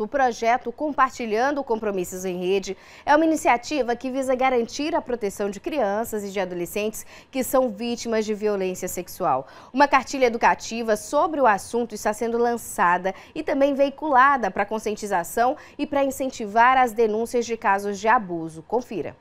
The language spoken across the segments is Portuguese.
O projeto Compartilhando Compromissos em Rede é uma iniciativa que visa garantir a proteção de crianças e de adolescentes que são vítimas de violência sexual. Uma cartilha educativa sobre o assunto está sendo lançada e também veiculada para conscientização e para incentivar as denúncias de casos de abuso. Confira.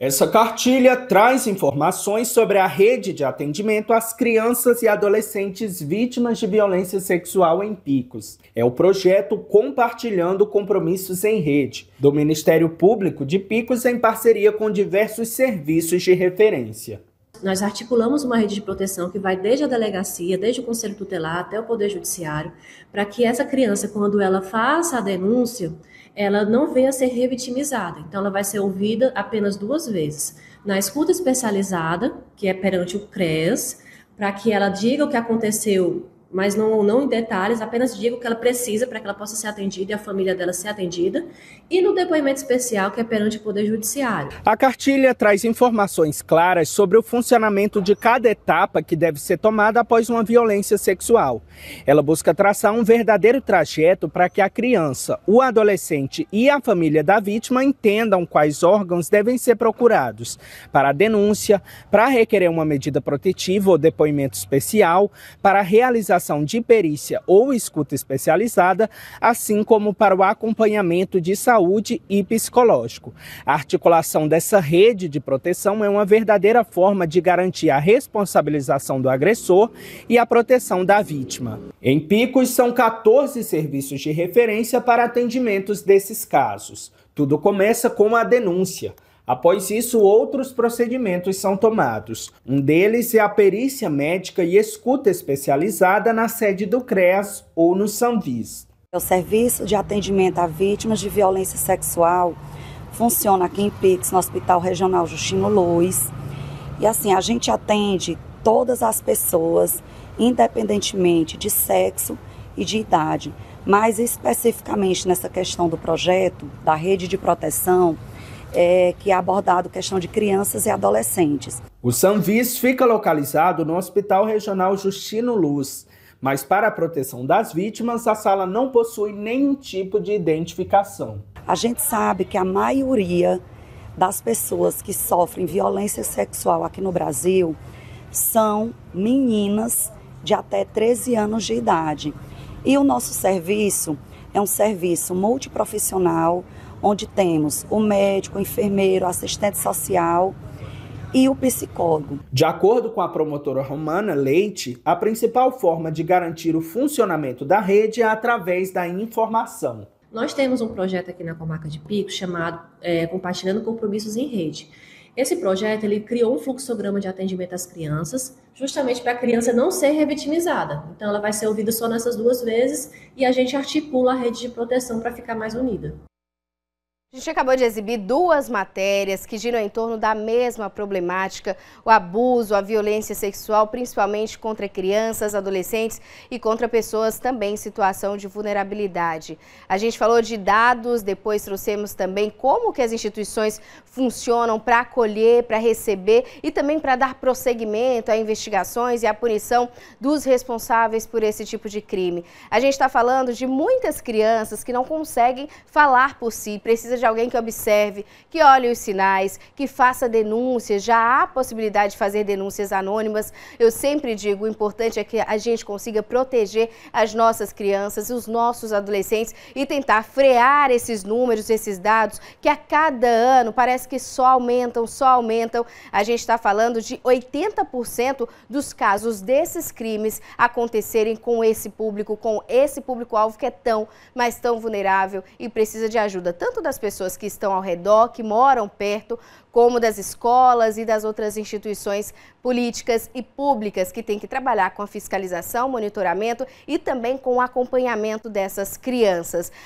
Essa cartilha traz informações sobre a rede de atendimento às crianças e adolescentes vítimas de violência sexual em Picos. É o projeto Compartilhando Compromissos em Rede, do Ministério Público de Picos em parceria com diversos serviços de referência nós articulamos uma rede de proteção que vai desde a delegacia, desde o conselho tutelar até o poder judiciário, para que essa criança, quando ela faça a denúncia, ela não venha a ser revitimizada. Então, ela vai ser ouvida apenas duas vezes. Na escuta especializada, que é perante o CRES, para que ela diga o que aconteceu mas não, não em detalhes, apenas digo que ela precisa para que ela possa ser atendida e a família dela ser atendida, e no depoimento especial que é perante o Poder Judiciário. A cartilha traz informações claras sobre o funcionamento de cada etapa que deve ser tomada após uma violência sexual. Ela busca traçar um verdadeiro trajeto para que a criança, o adolescente e a família da vítima entendam quais órgãos devem ser procurados para a denúncia, para requerer uma medida protetiva ou depoimento especial, para realizar de perícia ou escuta especializada, assim como para o acompanhamento de saúde e psicológico. A articulação dessa rede de proteção é uma verdadeira forma de garantir a responsabilização do agressor e a proteção da vítima. Em Picos, são 14 serviços de referência para atendimentos desses casos. Tudo começa com a denúncia. Após isso, outros procedimentos são tomados. Um deles é a perícia médica e escuta especializada na sede do CREAS ou no SAMVIS. O Serviço de Atendimento a Vítimas de Violência Sexual funciona aqui em Pix, no Hospital Regional Justino Luiz. E assim, a gente atende todas as pessoas, independentemente de sexo e de idade. Mas especificamente nessa questão do projeto, da rede de proteção, é, que é abordado questão de crianças e adolescentes. O Sanvis fica localizado no Hospital Regional Justino Luz, mas para a proteção das vítimas, a sala não possui nenhum tipo de identificação. A gente sabe que a maioria das pessoas que sofrem violência sexual aqui no Brasil são meninas de até 13 anos de idade. E o nosso serviço é um serviço multiprofissional, onde temos o médico, o enfermeiro, o assistente social e o psicólogo. De acordo com a promotora romana Leite, a principal forma de garantir o funcionamento da rede é através da informação. Nós temos um projeto aqui na comarca de Pico chamado é, Compartilhando Compromissos em Rede. Esse projeto ele criou um fluxograma de atendimento às crianças, justamente para a criança não ser revitimizada. Então, ela vai ser ouvida só nessas duas vezes e a gente articula a rede de proteção para ficar mais unida. A gente acabou de exibir duas matérias que giram em torno da mesma problemática, o abuso, a violência sexual, principalmente contra crianças, adolescentes e contra pessoas também em situação de vulnerabilidade. A gente falou de dados, depois trouxemos também como que as instituições funcionam para acolher, para receber e também para dar prosseguimento a investigações e a punição dos responsáveis por esse tipo de crime. A gente está falando de muitas crianças que não conseguem falar por si, precisa de alguém que observe, que olhe os sinais, que faça denúncias. Já há possibilidade de fazer denúncias anônimas. Eu sempre digo, o importante é que a gente consiga proteger as nossas crianças, os nossos adolescentes e tentar frear esses números, esses dados que a cada ano parece que só aumentam, só aumentam. A gente está falando de 80% dos casos desses crimes acontecerem com esse público, com esse público-alvo que é tão, mas tão vulnerável e precisa de ajuda tanto das pessoas pessoas que estão ao redor, que moram perto, como das escolas e das outras instituições políticas e públicas que têm que trabalhar com a fiscalização, monitoramento e também com o acompanhamento dessas crianças.